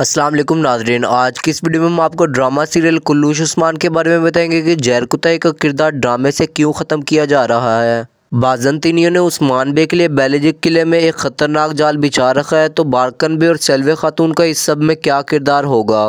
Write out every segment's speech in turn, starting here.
अस्सलाम वालेकुम नाजरीन आज की इस वीडियो में हम आपको ड्रामा सीरियल कुल्लू उस्मान के बारे में बताएंगे कि जैर कुतई का किरदार ड्रामे से क्यों ख़त्म किया जा रहा है बाजनतीनियों ने उस्मान बे के लिए बैलेजिक किले में एक ख़तरनाक जाल बिछा रखा है तो बारकन बे और सेल्वे खातून का इस सब में क्या किरदार होगा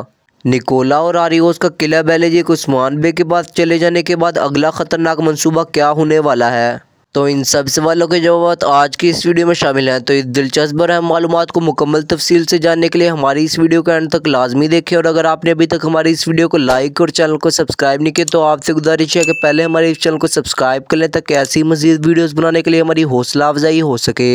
निकोला और आरियोस का किला बैलेजिक उस्मान बे के पास चले जाने के बाद अगला ख़तरनाक मनसूबा क्या होने वाला है तो इन सब सवालों के जवाब आज की इस वीडियो में शामिल हैं तो इस दिलचस्प और अहम मालूम को मुकम्मल तफसील से जानने के लिए हमारी इस वीडियो के अंत तक लाजमी देखें और अगर आपने अभी तक हमारी इस वीडियो को लाइक और चैनल को सब्सक्राइब नहीं किया तो आपसे गुजारिश है कि पहले हमारे इस चैनल को सब्सक्राइब कर लें ताकि ऐसी मजीद वीडियोज़ बनाने के लिए हमारी हौसला अफजाई हो सके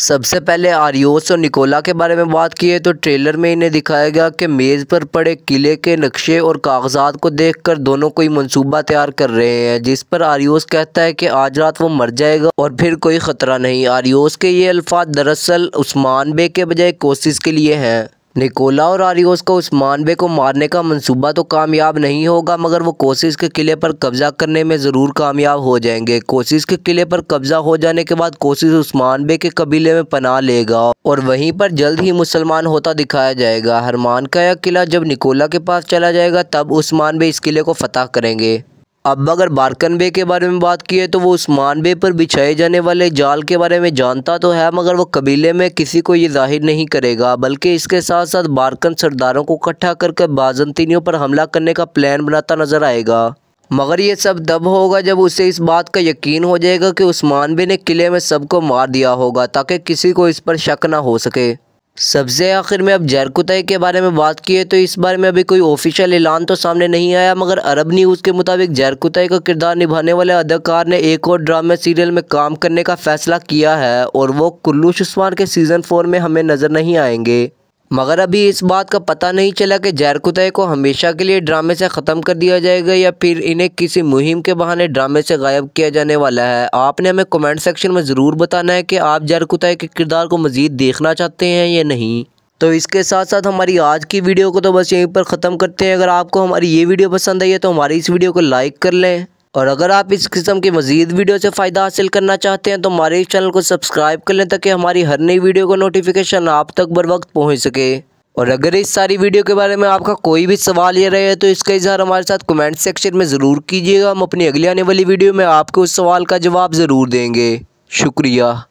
सबसे पहले आरियोस और निकोला के बारे में बात की है तो ट्रेलर में इन्हें दिखाया गया कि मेज़ पर पड़े किले के नक्शे और कागजात को देखकर दोनों कोई मंसूबा तैयार कर रहे हैं जिस पर आरियोस कहता है कि आज रात वो मर जाएगा और फिर कोई ख़तरा नहीं आरियोस के ये अल्फाज दरअसल उस्मान बे के बजाय कोशिश के लिए हैं निकोला और आरियोस को उस्मानबे को मारने का मंसूबा तो कामयाब नहीं होगा मगर वो कोशिश के किले पर कब्जा करने में ज़रूर कामयाब हो जाएंगे कोशिश के किले पर कब्जा हो जाने के बाद कोशिश उस्मानबे के कबीले में पना लेगा और वहीं पर जल्द ही मुसलमान होता दिखाया जाएगा हरमान का यह किला जब निकोला के पास चला जाएगा तब उस्मान बे इस किले को फतह करेंगे अब अगर बारकन बे के बारे में बात की है तो वो उस्मान बे पर बिछाए जाने वाले जाल के बारे में जानता तो है मगर वो कबीले में किसी को ये जाहिर नहीं करेगा बल्कि इसके साथ साथ बारकन सरदारों को इकट्ठा करके बाजनतीनियों पर हमला करने का प्लान बनाता नजर आएगा मगर ये सब तब होगा जब उसे इस बात का यकीन हो जाएगा कि उस्मान बे ने किले में सबको मार दिया होगा ताकि किसी को इस पर शक ना हो सके सबसे आखिर में अब जरकुतई के बारे में बात की है तो इस बारे में अभी कोई ऑफिशियल ऐलान तो सामने नहीं आया मगर अरब न्यूज़ के मुताबिक जरकुतई का किरदार निभाने वाले अदाकार ने एक और ड्रामा सीरियल में काम करने का फैसला किया है और वो कुल्लू शुस्वान के सीज़न फोर में हमें नज़र नहीं आएंगे मगर अभी इस बात का पता नहीं चला कि जैरकुतः को हमेशा के लिए ड्रामे से ख़त्म कर दिया जाएगा या फिर इन्हें किसी मुहिम के बहाने ड्रामे से गायब किया जाने वाला है आपने हमें कमेंट सेक्शन में ज़रूर बताना है कि आप जैरकुतः के किरदार को मज़ीद देखना चाहते हैं या नहीं तो इसके साथ साथ हमारी आज की वीडियो को तो बस यहीं पर ख़त्म करते हैं अगर आपको हमारी ये वीडियो पसंद आई है तो हमारी इस वीडियो को लाइक कर लें और अगर आप इस किस्म की मजीद वीडियो से फ़ायदा हासिल करना चाहते हैं तो हमारे इस चैनल को सब्सक्राइब कर लें ताकि हमारी हर नई वीडियो का नोटिफिकेशन आप तक बर वक्त पहुँच सके और अगर इस सारी वीडियो के बारे में आपका कोई भी सवाल ये रहे तो इसका इजहार हमारे साथ कमेंट सेक्शन में ज़रूर कीजिएगा हम अपनी अगली आने वाली वीडियो में आपके उस सवाल का जवाब ज़रूर देंगे शुक्रिया